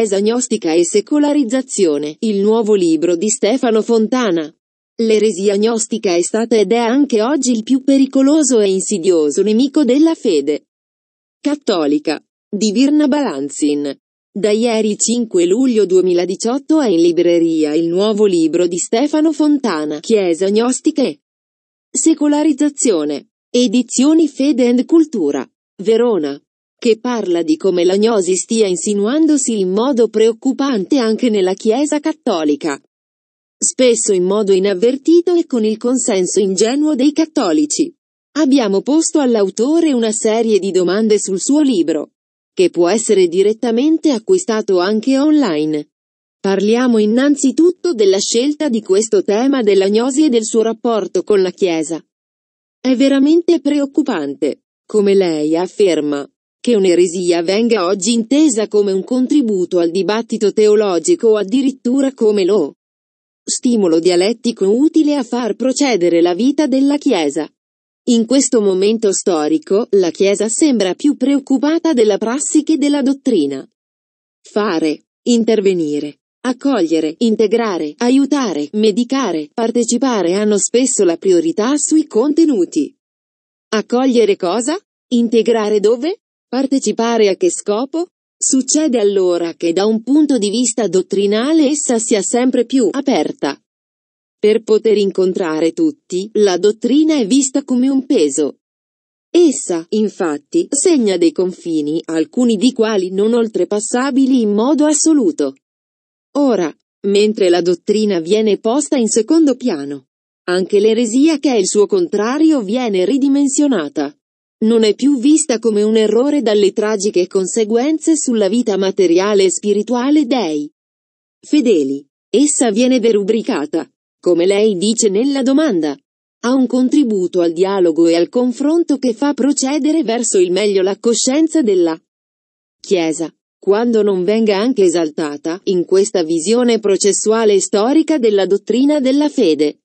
Chiesa gnostica e secolarizzazione, il nuovo libro di Stefano Fontana. L'eresia gnostica è stata ed è anche oggi il più pericoloso e insidioso nemico della fede cattolica. Di Virna Balanzin. Da ieri 5 luglio 2018 è in libreria il nuovo libro di Stefano Fontana, Chiesa gnostica e secolarizzazione. Edizioni Fede and Cultura. Verona che parla di come la gnosi stia insinuandosi in modo preoccupante anche nella Chiesa cattolica. Spesso in modo inavvertito e con il consenso ingenuo dei cattolici. Abbiamo posto all'autore una serie di domande sul suo libro, che può essere direttamente acquistato anche online. Parliamo innanzitutto della scelta di questo tema della gnosi e del suo rapporto con la Chiesa. È veramente preoccupante, come lei afferma, che un'eresia venga oggi intesa come un contributo al dibattito teologico o addirittura come lo stimolo dialettico utile a far procedere la vita della Chiesa. In questo momento storico, la Chiesa sembra più preoccupata della prassi che della dottrina. Fare, intervenire, accogliere, integrare, aiutare, medicare, partecipare hanno spesso la priorità sui contenuti. Accogliere cosa? Integrare dove? Partecipare a che scopo? Succede allora che da un punto di vista dottrinale essa sia sempre più aperta. Per poter incontrare tutti, la dottrina è vista come un peso. Essa, infatti, segna dei confini, alcuni di quali non oltrepassabili in modo assoluto. Ora, mentre la dottrina viene posta in secondo piano, anche l'eresia che è il suo contrario viene ridimensionata non è più vista come un errore dalle tragiche conseguenze sulla vita materiale e spirituale dei fedeli. Essa viene derubricata, come lei dice nella domanda, a un contributo al dialogo e al confronto che fa procedere verso il meglio la coscienza della Chiesa, quando non venga anche esaltata in questa visione processuale e storica della dottrina della fede.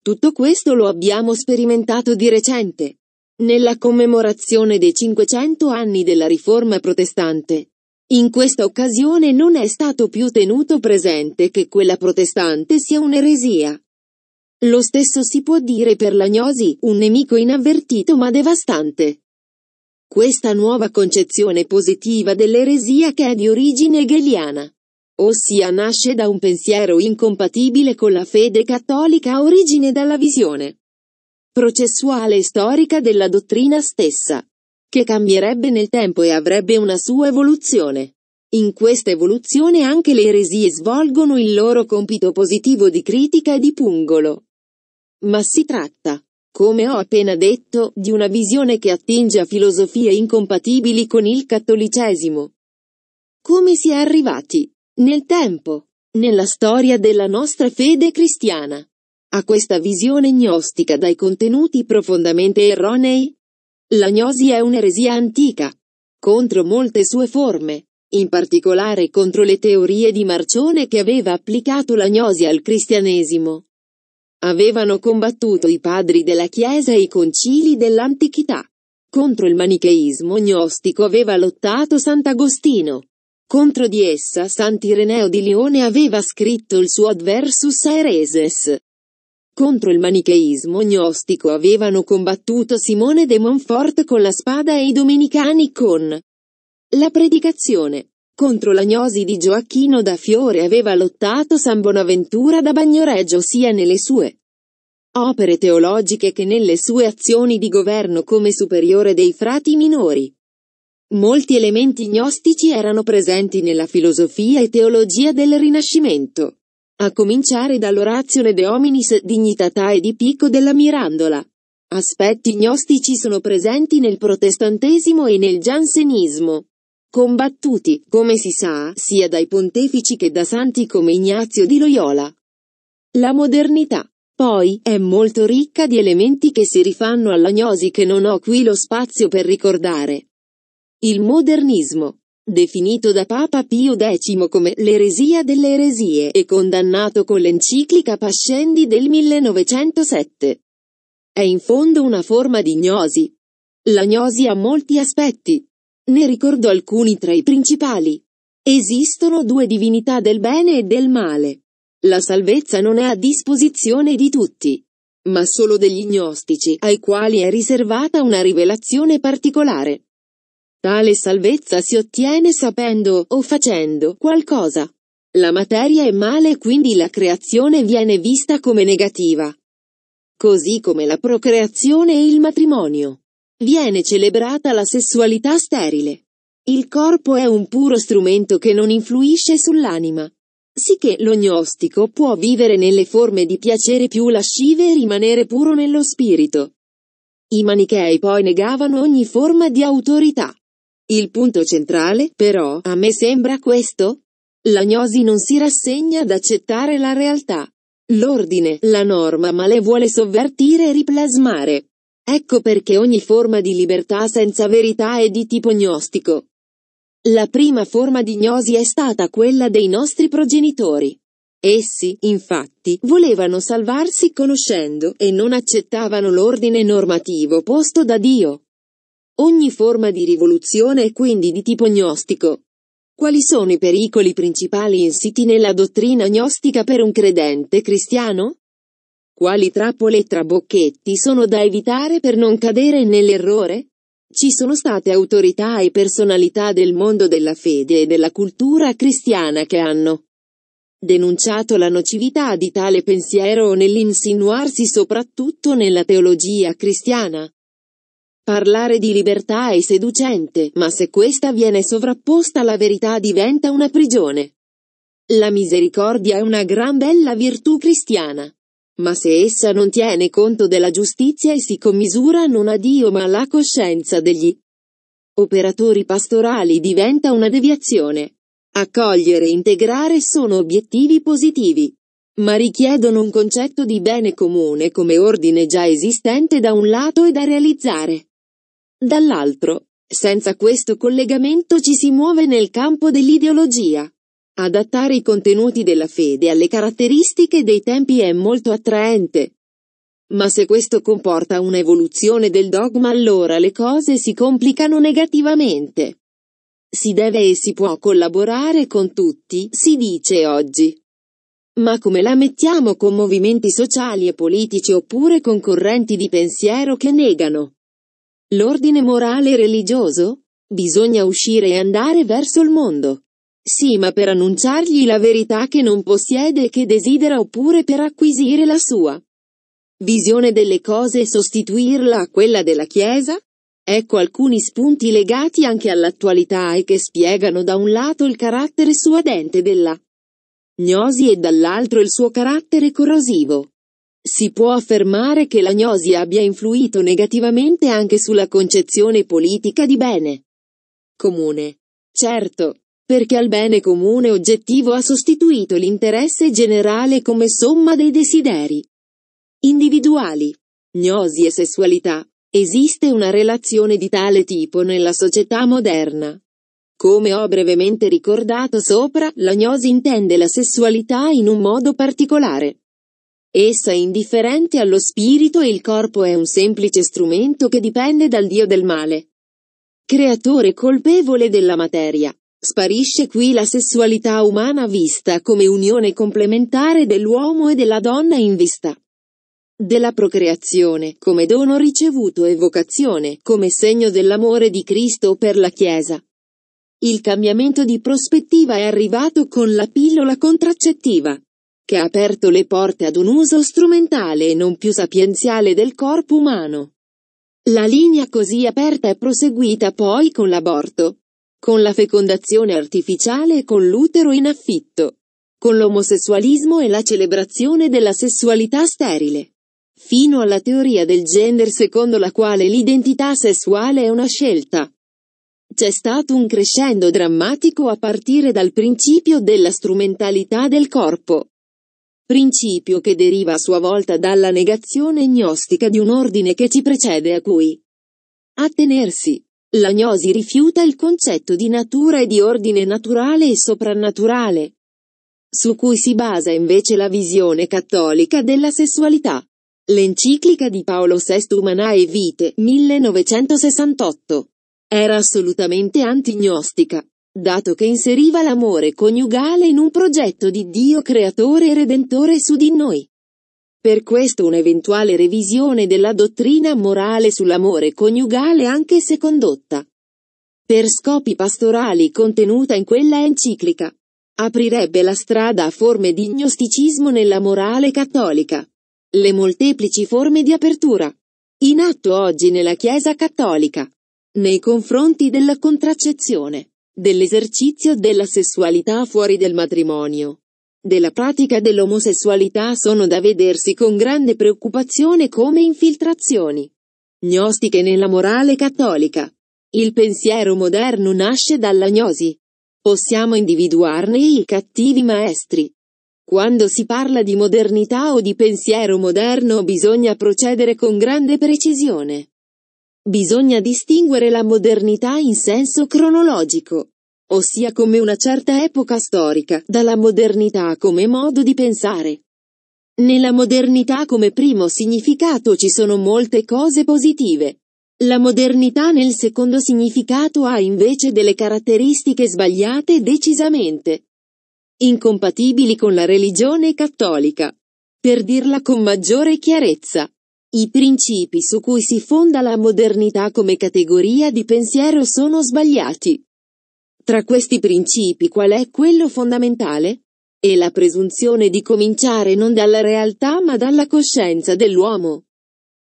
Tutto questo lo abbiamo sperimentato di recente nella commemorazione dei 500 anni della Riforma protestante. In questa occasione non è stato più tenuto presente che quella protestante sia un'eresia. Lo stesso si può dire per l'agnosi, un nemico inavvertito ma devastante. Questa nuova concezione positiva dell'eresia che è di origine hegeliana, ossia nasce da un pensiero incompatibile con la fede cattolica a origine dalla visione processuale e storica della dottrina stessa, che cambierebbe nel tempo e avrebbe una sua evoluzione. In questa evoluzione anche le eresie svolgono il loro compito positivo di critica e di pungolo. Ma si tratta, come ho appena detto, di una visione che attinge a filosofie incompatibili con il cattolicesimo. Come si è arrivati? Nel tempo, nella storia della nostra fede cristiana a questa visione gnostica dai contenuti profondamente erronei? La gnosi è un'eresia antica, contro molte sue forme, in particolare contro le teorie di Marcione che aveva applicato la gnosi al cristianesimo. Avevano combattuto i padri della Chiesa e i concili dell'antichità. Contro il manicheismo gnostico aveva lottato Sant'Agostino. Contro di essa Sant'Ireneo di Lione aveva scritto il suo Adversus Aereses. Contro il manicheismo gnostico avevano combattuto Simone de Montfort con la spada e i domenicani con la predicazione. Contro la gnosi di Gioacchino da Fiore aveva lottato San Bonaventura da Bagnoregio sia nelle sue opere teologiche che nelle sue azioni di governo come superiore dei frati minori. Molti elementi gnostici erano presenti nella filosofia e teologia del Rinascimento. A cominciare dall'orazione De Hominis Dignitatae di Picco della Mirandola. Aspetti gnostici sono presenti nel protestantesimo e nel giansenismo. Combattuti, come si sa, sia dai pontefici che da santi come Ignazio di Loyola. La modernità, poi, è molto ricca di elementi che si rifanno alla gnosi che non ho qui lo spazio per ricordare. Il modernismo, definito da Papa Pio X come l'eresia delle eresie e condannato con l'enciclica Pascendi del 1907. È in fondo una forma di gnosi. La gnosi ha molti aspetti. Ne ricordo alcuni tra i principali. Esistono due divinità del bene e del male. La salvezza non è a disposizione di tutti, ma solo degli gnostici, ai quali è riservata una rivelazione particolare. Tale salvezza si ottiene sapendo o facendo qualcosa. La materia è male e quindi la creazione viene vista come negativa. Così come la procreazione e il matrimonio. Viene celebrata la sessualità sterile. Il corpo è un puro strumento che non influisce sull'anima. Sicché l'ognostico può vivere nelle forme di piacere più lascive e rimanere puro nello spirito. I manichei poi negavano ogni forma di autorità. Il punto centrale, però, a me sembra questo. L'agnosi non si rassegna ad accettare la realtà. L'ordine, la norma, ma le vuole sovvertire e riplasmare. Ecco perché ogni forma di libertà senza verità è di tipo gnostico. La prima forma di gnosi è stata quella dei nostri progenitori. Essi, infatti, volevano salvarsi conoscendo e non accettavano l'ordine normativo posto da Dio. Ogni forma di rivoluzione è quindi di tipo gnostico. Quali sono i pericoli principali insiti nella dottrina gnostica per un credente cristiano? Quali trappole e trabocchetti sono da evitare per non cadere nell'errore? Ci sono state autorità e personalità del mondo della fede e della cultura cristiana che hanno denunciato la nocività di tale pensiero nell'insinuarsi soprattutto nella teologia cristiana. Parlare di libertà è seducente, ma se questa viene sovrapposta alla verità diventa una prigione. La misericordia è una gran bella virtù cristiana. Ma se essa non tiene conto della giustizia e si commisura non a Dio ma alla coscienza degli operatori pastorali diventa una deviazione. Accogliere e integrare sono obiettivi positivi, ma richiedono un concetto di bene comune come ordine già esistente da un lato e da realizzare. Dall'altro, senza questo collegamento ci si muove nel campo dell'ideologia. Adattare i contenuti della fede alle caratteristiche dei tempi è molto attraente. Ma se questo comporta un'evoluzione del dogma allora le cose si complicano negativamente. Si deve e si può collaborare con tutti, si dice oggi. Ma come la mettiamo con movimenti sociali e politici oppure con correnti di pensiero che negano? L'ordine morale e religioso? Bisogna uscire e andare verso il mondo. Sì, ma per annunciargli la verità che non possiede e che desidera oppure per acquisire la sua visione delle cose e sostituirla a quella della Chiesa? Ecco alcuni spunti legati anche all'attualità e che spiegano da un lato il carattere suadente della gnosi e dall'altro il suo carattere corrosivo. Si può affermare che la gnosi abbia influito negativamente anche sulla concezione politica di bene comune. Certo, perché al bene comune oggettivo ha sostituito l'interesse generale come somma dei desideri individuali. Gnosi e sessualità. Esiste una relazione di tale tipo nella società moderna. Come ho brevemente ricordato sopra, la gnosi intende la sessualità in un modo particolare. Essa è indifferente allo spirito e il corpo è un semplice strumento che dipende dal dio del male. Creatore colpevole della materia. Sparisce qui la sessualità umana vista come unione complementare dell'uomo e della donna in vista. Della procreazione, come dono ricevuto e vocazione, come segno dell'amore di Cristo per la Chiesa. Il cambiamento di prospettiva è arrivato con la pillola contraccettiva che ha aperto le porte ad un uso strumentale e non più sapienziale del corpo umano. La linea così aperta è proseguita poi con l'aborto, con la fecondazione artificiale e con l'utero in affitto, con l'omosessualismo e la celebrazione della sessualità sterile fino alla teoria del gender secondo la quale l'identità sessuale è una scelta. C'è stato un crescendo drammatico a partire dal principio della strumentalità del corpo, principio che deriva a sua volta dalla negazione gnostica di un ordine che ci precede a cui attenersi. La gnosi rifiuta il concetto di natura e di ordine naturale e soprannaturale, su cui si basa invece la visione cattolica della sessualità. L'enciclica di Paolo VI Umanae Vite, 1968, era assolutamente antignostica, dato che inseriva l'amore coniugale in un progetto di Dio creatore e redentore su di noi. Per questo un'eventuale revisione della dottrina morale sull'amore coniugale anche se condotta per scopi pastorali contenuta in quella enciclica aprirebbe la strada a forme di gnosticismo nella morale cattolica. Le molteplici forme di apertura in atto oggi nella Chiesa cattolica nei confronti della contraccezione dell'esercizio della sessualità fuori del matrimonio. Della pratica dell'omosessualità sono da vedersi con grande preoccupazione come infiltrazioni. Gnostiche nella morale cattolica. Il pensiero moderno nasce dalla gnosi. Possiamo individuarne i cattivi maestri. Quando si parla di modernità o di pensiero moderno bisogna procedere con grande precisione. Bisogna distinguere la modernità in senso cronologico, ossia come una certa epoca storica, dalla modernità come modo di pensare. Nella modernità come primo significato ci sono molte cose positive. La modernità nel secondo significato ha invece delle caratteristiche sbagliate decisamente. Incompatibili con la religione cattolica. Per dirla con maggiore chiarezza, i principi su cui si fonda la modernità come categoria di pensiero sono sbagliati. Tra questi principi qual è quello fondamentale? È la presunzione di cominciare non dalla realtà ma dalla coscienza dell'uomo.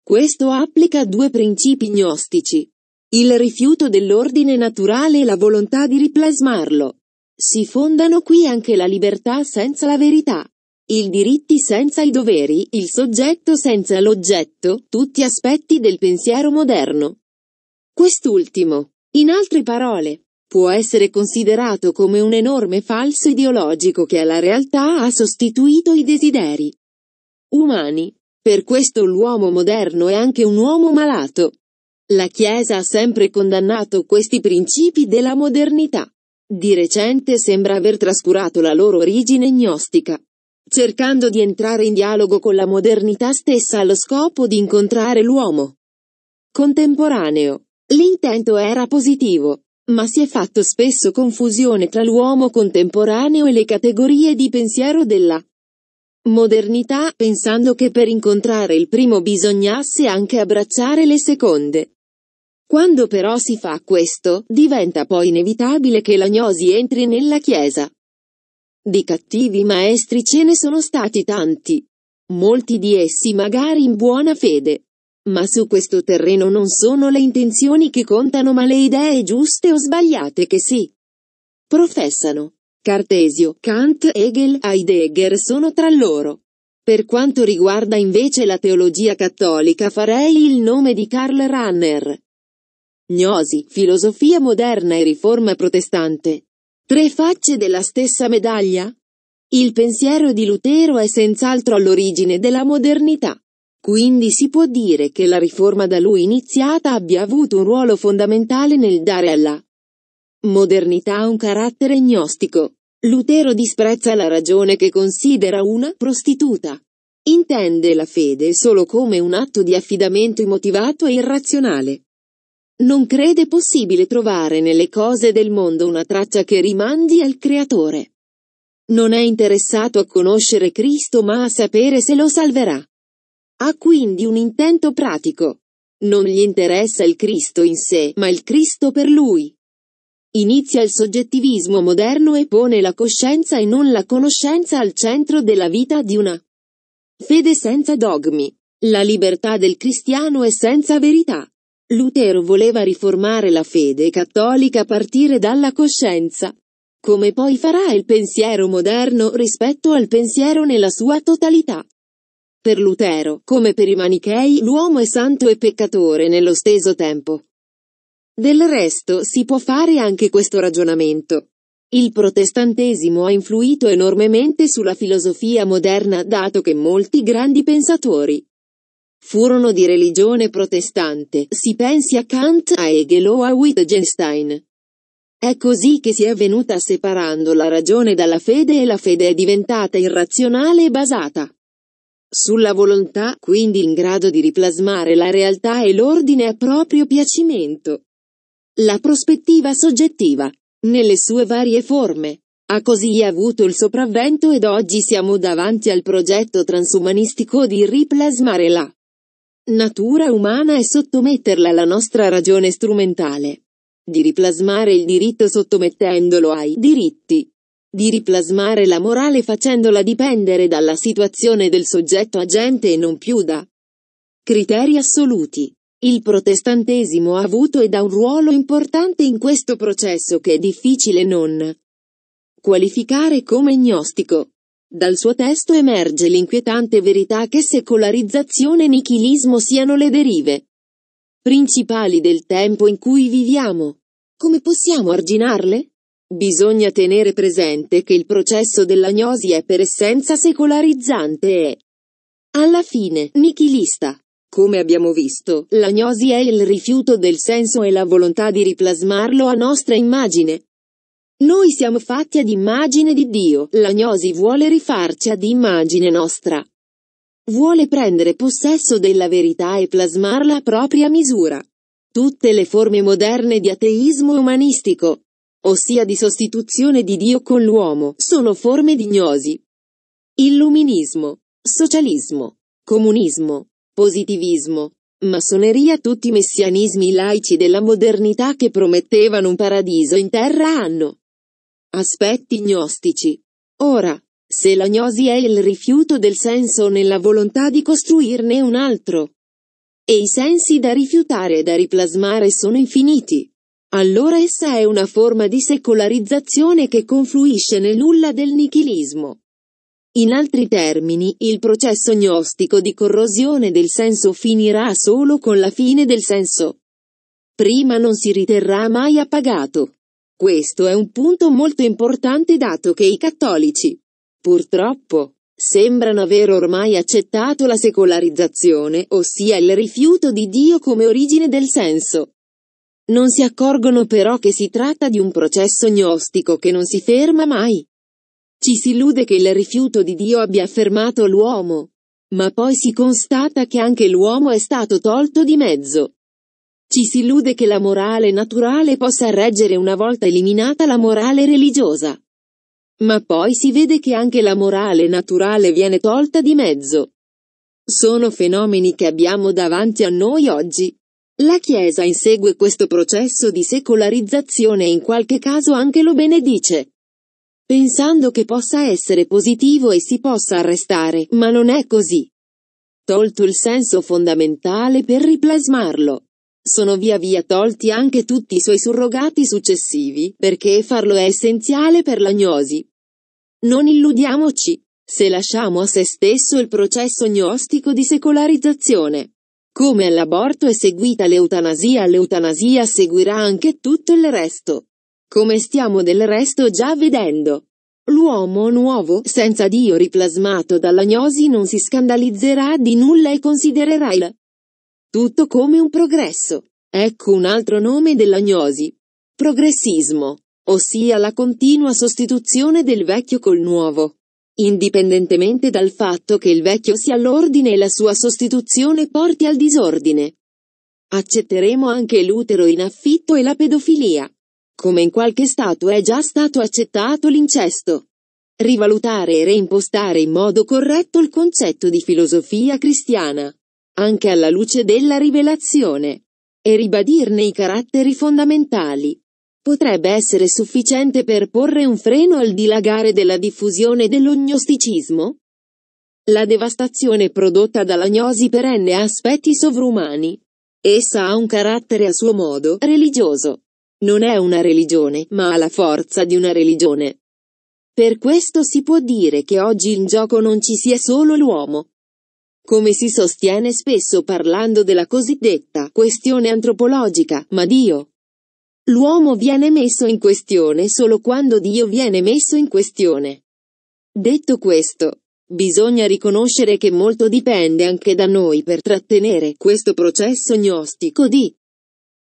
Questo applica due principi gnostici. Il rifiuto dell'ordine naturale e la volontà di riplasmarlo. Si fondano qui anche la libertà senza la verità il diritti senza i doveri, il soggetto senza l'oggetto, tutti aspetti del pensiero moderno. Quest'ultimo, in altre parole, può essere considerato come un enorme falso ideologico che alla realtà ha sostituito i desideri umani. Per questo l'uomo moderno è anche un uomo malato. La Chiesa ha sempre condannato questi principi della modernità. Di recente sembra aver trascurato la loro origine gnostica cercando di entrare in dialogo con la modernità stessa allo scopo di incontrare l'uomo contemporaneo. L'intento era positivo, ma si è fatto spesso confusione tra l'uomo contemporaneo e le categorie di pensiero della modernità, pensando che per incontrare il primo bisognasse anche abbracciare le seconde. Quando però si fa questo, diventa poi inevitabile che la gnosi entri nella Chiesa. Di cattivi maestri ce ne sono stati tanti, molti di essi magari in buona fede. Ma su questo terreno non sono le intenzioni che contano ma le idee giuste o sbagliate che si professano. Cartesio, Kant, Hegel, Heidegger sono tra loro. Per quanto riguarda invece la teologia cattolica farei il nome di Karl Ranner. Gnosi, filosofia moderna e riforma protestante. Tre facce della stessa medaglia? Il pensiero di Lutero è senz'altro all'origine della modernità. Quindi si può dire che la riforma da lui iniziata abbia avuto un ruolo fondamentale nel dare alla modernità un carattere gnostico. Lutero disprezza la ragione che considera una prostituta. Intende la fede solo come un atto di affidamento immotivato e irrazionale non crede possibile trovare nelle cose del mondo una traccia che rimandi al Creatore. Non è interessato a conoscere Cristo ma a sapere se lo salverà. Ha quindi un intento pratico. Non gli interessa il Cristo in sé, ma il Cristo per lui. Inizia il soggettivismo moderno e pone la coscienza e non la conoscenza al centro della vita di una fede senza dogmi. La libertà del cristiano è senza verità. Lutero voleva riformare la fede cattolica a partire dalla coscienza, come poi farà il pensiero moderno rispetto al pensiero nella sua totalità. Per Lutero, come per i manichei, l'uomo è santo e peccatore nello stesso tempo. Del resto si può fare anche questo ragionamento. Il protestantesimo ha influito enormemente sulla filosofia moderna dato che molti grandi pensatori, Furono di religione protestante, si pensi a Kant, a Hegel o a Wittgenstein. È così che si è venuta separando la ragione dalla fede e la fede è diventata irrazionale e basata sulla volontà, quindi in grado di riplasmare la realtà e l'ordine a proprio piacimento. La prospettiva soggettiva, nelle sue varie forme, ha così avuto il sopravvento ed oggi siamo davanti al progetto transumanistico di riplasmare la natura umana è sottometterla alla nostra ragione strumentale. Di riplasmare il diritto sottomettendolo ai diritti. Di riplasmare la morale facendola dipendere dalla situazione del soggetto agente e non più da criteri assoluti. Il protestantesimo ha avuto ed ha un ruolo importante in questo processo che è difficile non qualificare come gnostico. Dal suo testo emerge l'inquietante verità che secolarizzazione e nichilismo siano le derive principali del tempo in cui viviamo. Come possiamo arginarle? Bisogna tenere presente che il processo dell'agnosi è per essenza secolarizzante e, alla fine, nichilista. Come abbiamo visto, l'agnosi è il rifiuto del senso e la volontà di riplasmarlo a nostra immagine. Noi siamo fatti ad immagine di Dio, la gnosi vuole rifarci ad immagine nostra. Vuole prendere possesso della verità e plasmarla a propria misura. Tutte le forme moderne di ateismo umanistico, ossia di sostituzione di Dio con l'uomo, sono forme di gnosi. Illuminismo, socialismo, comunismo, positivismo, massoneria tutti i messianismi laici della modernità che promettevano un paradiso in terra hanno Aspetti gnostici. Ora, se la gnosi è il rifiuto del senso nella volontà di costruirne un altro, e i sensi da rifiutare e da riplasmare sono infiniti, allora essa è una forma di secolarizzazione che confluisce nel nulla del nichilismo. In altri termini, il processo gnostico di corrosione del senso finirà solo con la fine del senso. Prima non si riterrà mai appagato. Questo è un punto molto importante dato che i cattolici, purtroppo, sembrano aver ormai accettato la secolarizzazione, ossia il rifiuto di Dio come origine del senso. Non si accorgono però che si tratta di un processo gnostico che non si ferma mai. Ci si illude che il rifiuto di Dio abbia affermato l'uomo, ma poi si constata che anche l'uomo è stato tolto di mezzo. Ci si illude che la morale naturale possa reggere una volta eliminata la morale religiosa. Ma poi si vede che anche la morale naturale viene tolta di mezzo. Sono fenomeni che abbiamo davanti a noi oggi. La Chiesa insegue questo processo di secolarizzazione e in qualche caso anche lo benedice. Pensando che possa essere positivo e si possa arrestare, ma non è così. Tolto il senso fondamentale per riplasmarlo sono via via tolti anche tutti i suoi surrogati successivi, perché farlo è essenziale per l'agnosi. Non illudiamoci, se lasciamo a se stesso il processo gnostico di secolarizzazione. Come all'aborto è seguita l'eutanasia, all'eutanasia seguirà anche tutto il resto. Come stiamo del resto già vedendo. L'uomo nuovo, senza Dio riplasmato dalla gnosi, non si scandalizzerà di nulla e considererà il tutto come un progresso. Ecco un altro nome dell'agnosi. Progressismo, ossia la continua sostituzione del vecchio col nuovo. Indipendentemente dal fatto che il vecchio sia l'ordine e la sua sostituzione porti al disordine. Accetteremo anche l'utero in affitto e la pedofilia. Come in qualche stato è già stato accettato l'incesto. Rivalutare e reimpostare in modo corretto il concetto di filosofia cristiana anche alla luce della rivelazione, e ribadirne i caratteri fondamentali. Potrebbe essere sufficiente per porre un freno al dilagare della diffusione dell'ognosticismo? La devastazione prodotta dalla gnosi perenne ha aspetti sovrumani. Essa ha un carattere a suo modo religioso. Non è una religione, ma ha la forza di una religione. Per questo si può dire che oggi in gioco non ci sia solo l'uomo, come si sostiene spesso parlando della cosiddetta questione antropologica, ma Dio. L'uomo viene messo in questione solo quando Dio viene messo in questione. Detto questo, bisogna riconoscere che molto dipende anche da noi per trattenere questo processo gnostico di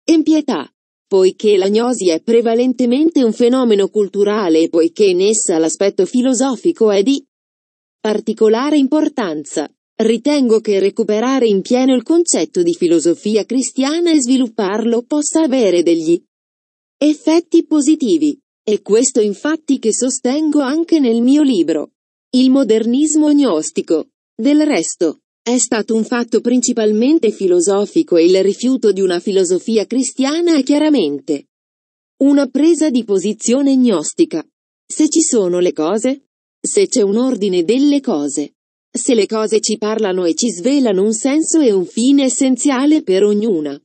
impietà poiché la l'agnosi è prevalentemente un fenomeno culturale e poiché in essa l'aspetto filosofico è di particolare importanza. Ritengo che recuperare in pieno il concetto di filosofia cristiana e svilupparlo possa avere degli effetti positivi. È questo infatti che sostengo anche nel mio libro. Il modernismo gnostico. Del resto, è stato un fatto principalmente filosofico e il rifiuto di una filosofia cristiana è chiaramente una presa di posizione gnostica. Se ci sono le cose, se c'è un ordine delle cose, se le cose ci parlano e ci svelano un senso e un fine essenziale per ognuna.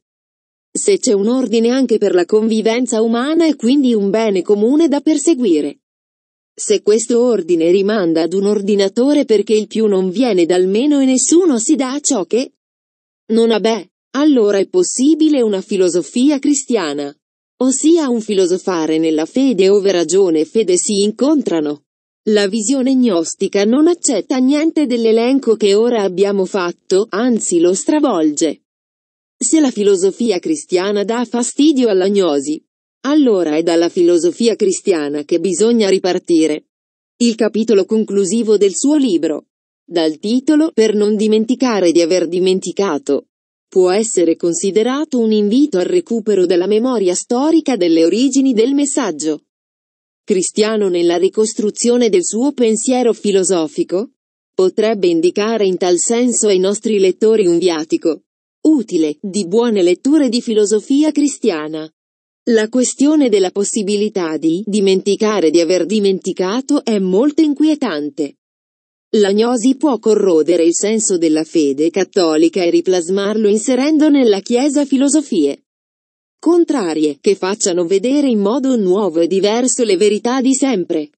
Se c'è un ordine anche per la convivenza umana e quindi un bene comune da perseguire. Se questo ordine rimanda ad un ordinatore perché il più non viene dal meno e nessuno si dà a ciò che non ha beh, allora è possibile una filosofia cristiana. Ossia un filosofare nella fede ove ragione e fede si incontrano. La visione gnostica non accetta niente dell'elenco che ora abbiamo fatto, anzi lo stravolge. Se la filosofia cristiana dà fastidio alla gnosi, allora è dalla filosofia cristiana che bisogna ripartire. Il capitolo conclusivo del suo libro, dal titolo Per non dimenticare di aver dimenticato, può essere considerato un invito al recupero della memoria storica delle origini del messaggio cristiano nella ricostruzione del suo pensiero filosofico? Potrebbe indicare in tal senso ai nostri lettori un viatico utile di buone letture di filosofia cristiana. La questione della possibilità di dimenticare di aver dimenticato è molto inquietante. La gnosi può corrodere il senso della fede cattolica e riplasmarlo inserendo nella Chiesa filosofie contrarie, che facciano vedere in modo nuovo e diverso le verità di sempre.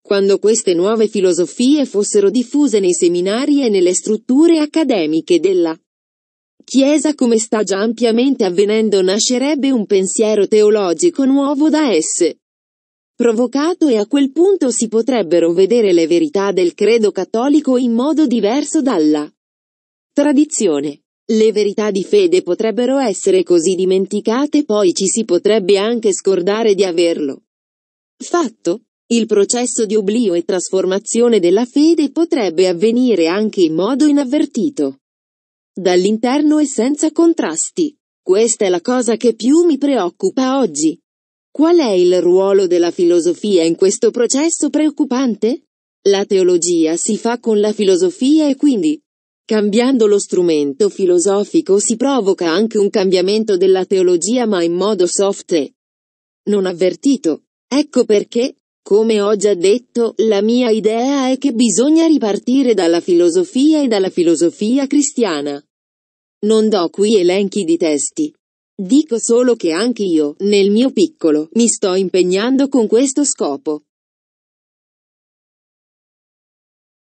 Quando queste nuove filosofie fossero diffuse nei seminari e nelle strutture accademiche della Chiesa come sta già ampiamente avvenendo nascerebbe un pensiero teologico nuovo da esse. Provocato e a quel punto si potrebbero vedere le verità del credo cattolico in modo diverso dalla tradizione. Le verità di fede potrebbero essere così dimenticate poi ci si potrebbe anche scordare di averlo. Fatto, il processo di oblio e trasformazione della fede potrebbe avvenire anche in modo inavvertito. Dall'interno e senza contrasti. Questa è la cosa che più mi preoccupa oggi. Qual è il ruolo della filosofia in questo processo preoccupante? La teologia si fa con la filosofia e quindi, Cambiando lo strumento filosofico si provoca anche un cambiamento della teologia ma in modo soft e non avvertito. Ecco perché, come ho già detto, la mia idea è che bisogna ripartire dalla filosofia e dalla filosofia cristiana. Non do qui elenchi di testi. Dico solo che anche io, nel mio piccolo, mi sto impegnando con questo scopo.